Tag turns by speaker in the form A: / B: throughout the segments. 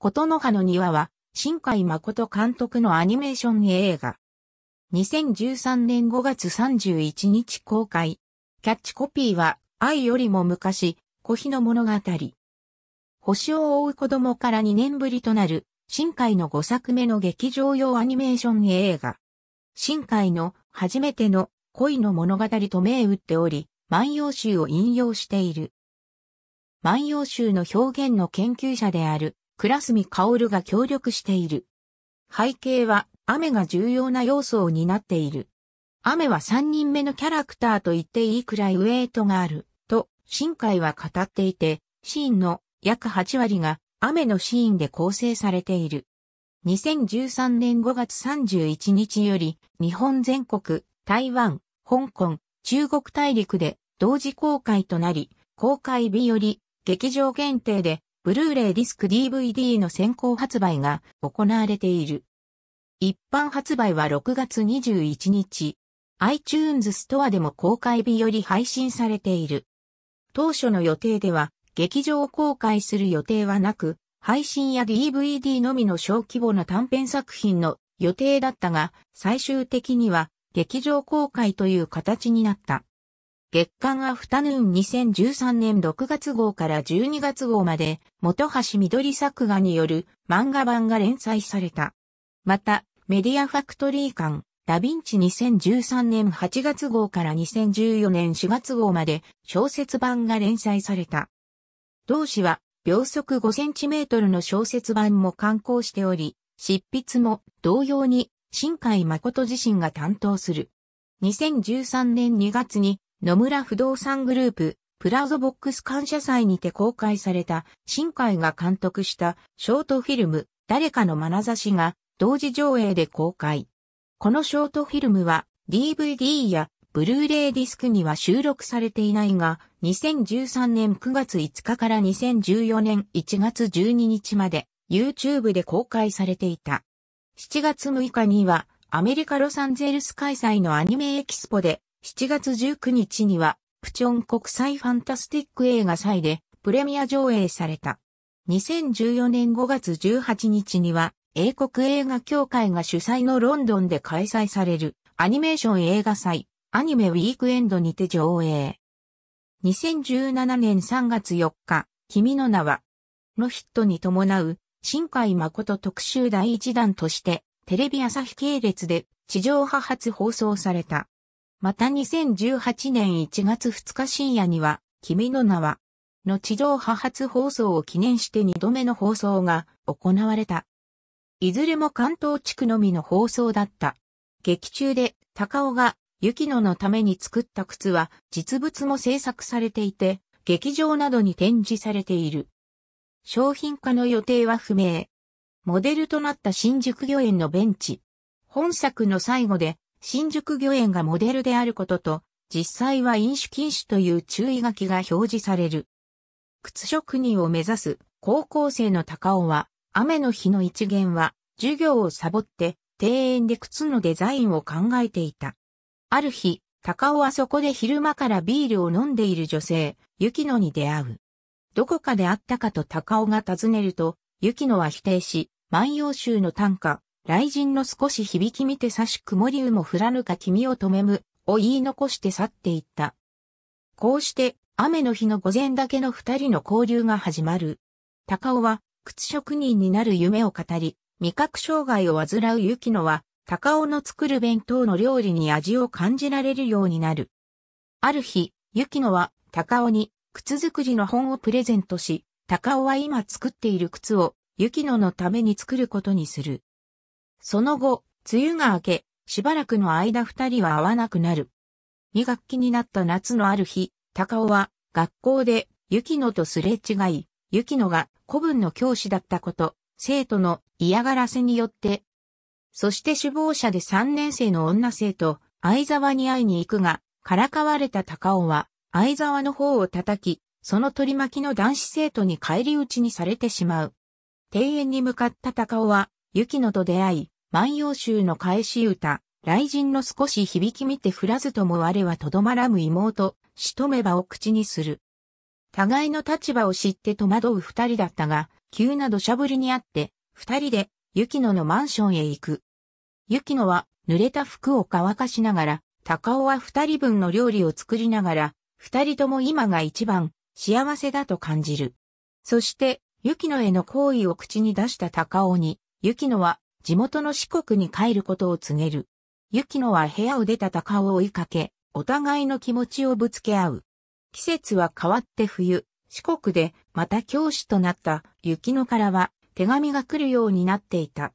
A: ことの葉の庭は、新海誠監督のアニメーション映画。2013年5月31日公開。キャッチコピーは、愛よりも昔、小日の物語。星を追う子供から2年ぶりとなる、新海の5作目の劇場用アニメーション映画。新海の初めての恋の物語と銘打っており、万葉集を引用している。万葉集の表現の研究者である倉住織が協力している。背景は雨が重要な要素を担っている。雨は3人目のキャラクターと言っていいくらいウェイトがある、と、新海は語っていて、シーンの約8割が雨のシーンで構成されている。2013年5月31日より、日本全国、台湾、香港、中国大陸で同時公開となり、公開日より劇場限定でブルーレイディスク DVD の先行発売が行われている。一般発売は6月21日、iTunes ストアでも公開日より配信されている。当初の予定では、劇場公開する予定はなく、配信や DVD のみの小規模な短編作品の予定だったが、最終的には劇場公開という形になった。月刊アフタヌーン2013年6月号から12月号まで、元橋緑作画による漫画版が連載された。また、メディアファクトリー館、ダヴィンチ2013年8月号から2014年4月号まで小説版が連載された。同誌は秒速5トルの小説版も刊行しており、執筆も同様に新海誠自身が担当する。2013年2月に野村不動産グループ、プラゾボックス感謝祭にて公開された、新海が監督したショートフィルム、誰かの眼差しが同時上映で公開。このショートフィルムは DVD やブルーレイディスクには収録されていないが、2013年9月5日から2014年1月12日まで YouTube で公開されていた。7月6日にはアメリカロサンゼルス開催のアニメエキスポで7月19日には、プチョン国際ファンタスティック映画祭でプレミア上映された。2014年5月18日には、英国映画協会が主催のロンドンで開催されるアニメーション映画祭、アニメウィークエンドにて上映。2017年3月4日、君の名は、のヒットに伴う、新海誠特集第1弾として、テレビ朝日系列で地上波発放送された。また2018年1月2日深夜には、君の名は、の地上波初放送を記念して2度目の放送が行われた。いずれも関東地区のみの放送だった。劇中で高尾が雪乃のために作った靴は実物も制作されていて、劇場などに展示されている。商品化の予定は不明。モデルとなった新宿御苑のベンチ。本作の最後で新宿御苑がモデルであることと、実際は飲酒禁止という注意書きが表示される。靴職人を目指す高校生の高尾は、雨の日の一元は、授業をサボって、庭園で靴のデザインを考えていた。ある日、高尾はそこで昼間からビールを飲んでいる女性、雪乃に出会う。どこかで会ったかと高尾が尋ねると、雪乃は否定し、万葉集の短歌、雷神の少し響き見て差し曇りうも降らぬか君を止めむ、を言い残して去っていった。こうして、雨の日の午前だけの二人の交流が始まる。高尾は、靴職人になる夢を語り、味覚障害を患う雪乃は、高尾の作る弁当の料理に味を感じられるようになる。ある日、雪乃は、高尾に、靴作りの本をプレゼントし、高尾は今作っている靴を、雪乃のために作ることにする。その後、梅雨が明け、しばらくの間二人は会わなくなる。二学期になった夏のある日、高尾は学校で雪野とすれ違い、雪野が古文の教師だったこと、生徒の嫌がらせによって、そして首謀者で三年生の女生徒、相沢に会いに行くが、からかわれた高尾は、相沢の方を叩き、その取り巻きの男子生徒に返り討ちにされてしまう。庭園に向かった高尾は、雪乃と出会い、万葉集の返し歌、雷神の少し響き見て降らずとも我はとどまらむ妹、しとめばを口にする。互いの立場を知って戸惑う二人だったが、急な土砂降りにあって、二人で、雪乃のマンションへ行く。雪乃は、濡れた服を乾かしながら、高尾は二人分の料理を作りながら、二人とも今が一番、幸せだと感じる。そして、雪乃への好意を口に出した高尾に、雪乃は地元の四国に帰ることを告げる。雪乃は部屋を出た高尾を追いかけ、お互いの気持ちをぶつけ合う。季節は変わって冬、四国でまた教師となった雪乃からは手紙が来るようになっていた。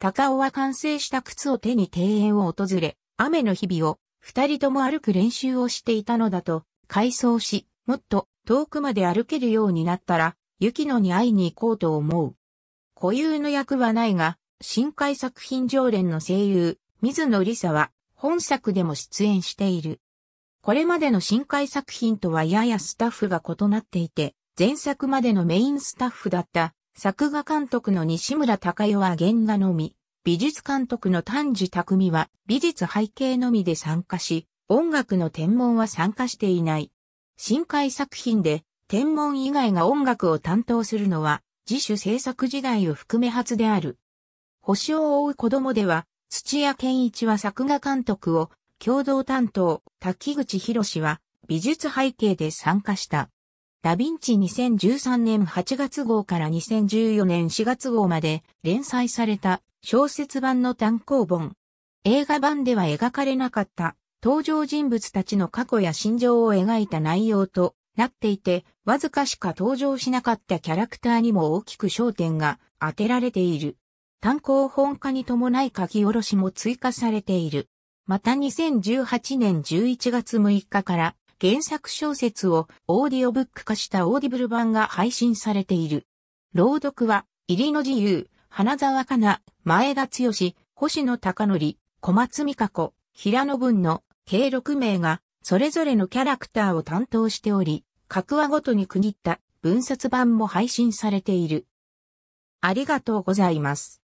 A: 高尾は完成した靴を手に庭園を訪れ、雨の日々を二人とも歩く練習をしていたのだと回想し、もっと遠くまで歩けるようになったら、雪乃に会いに行こうと思う。固有の役はないが、深海作品常連の声優、水野り沙は、本作でも出演している。これまでの深海作品とはややスタッフが異なっていて、前作までのメインスタッフだった作画監督の西村隆代は原画のみ、美術監督の丹治匠は美術背景のみで参加し、音楽の天文は参加していない。深海作品で天文以外が音楽を担当するのは自主制作時代を含め初である。星を追う子供では、土屋健一は作画監督を、共同担当、滝口博士は、美術背景で参加した。ダヴィンチ2013年8月号から2014年4月号まで連載された小説版の単行本。映画版では描かれなかった登場人物たちの過去や心情を描いた内容となっていて、わずかしか登場しなかったキャラクターにも大きく焦点が当てられている。単行本化に伴い書き下ろしも追加されている。また2018年11月6日から原作小説をオーディオブック化したオーディブル版が配信されている。朗読は、入りの自由、花沢香菜、前田剛、星野隆則、小松美香子、平野文の計6名が、それぞれのキャラクターを担当しており、各話ごとに区切った文冊版も配信されている。ありがとうございます。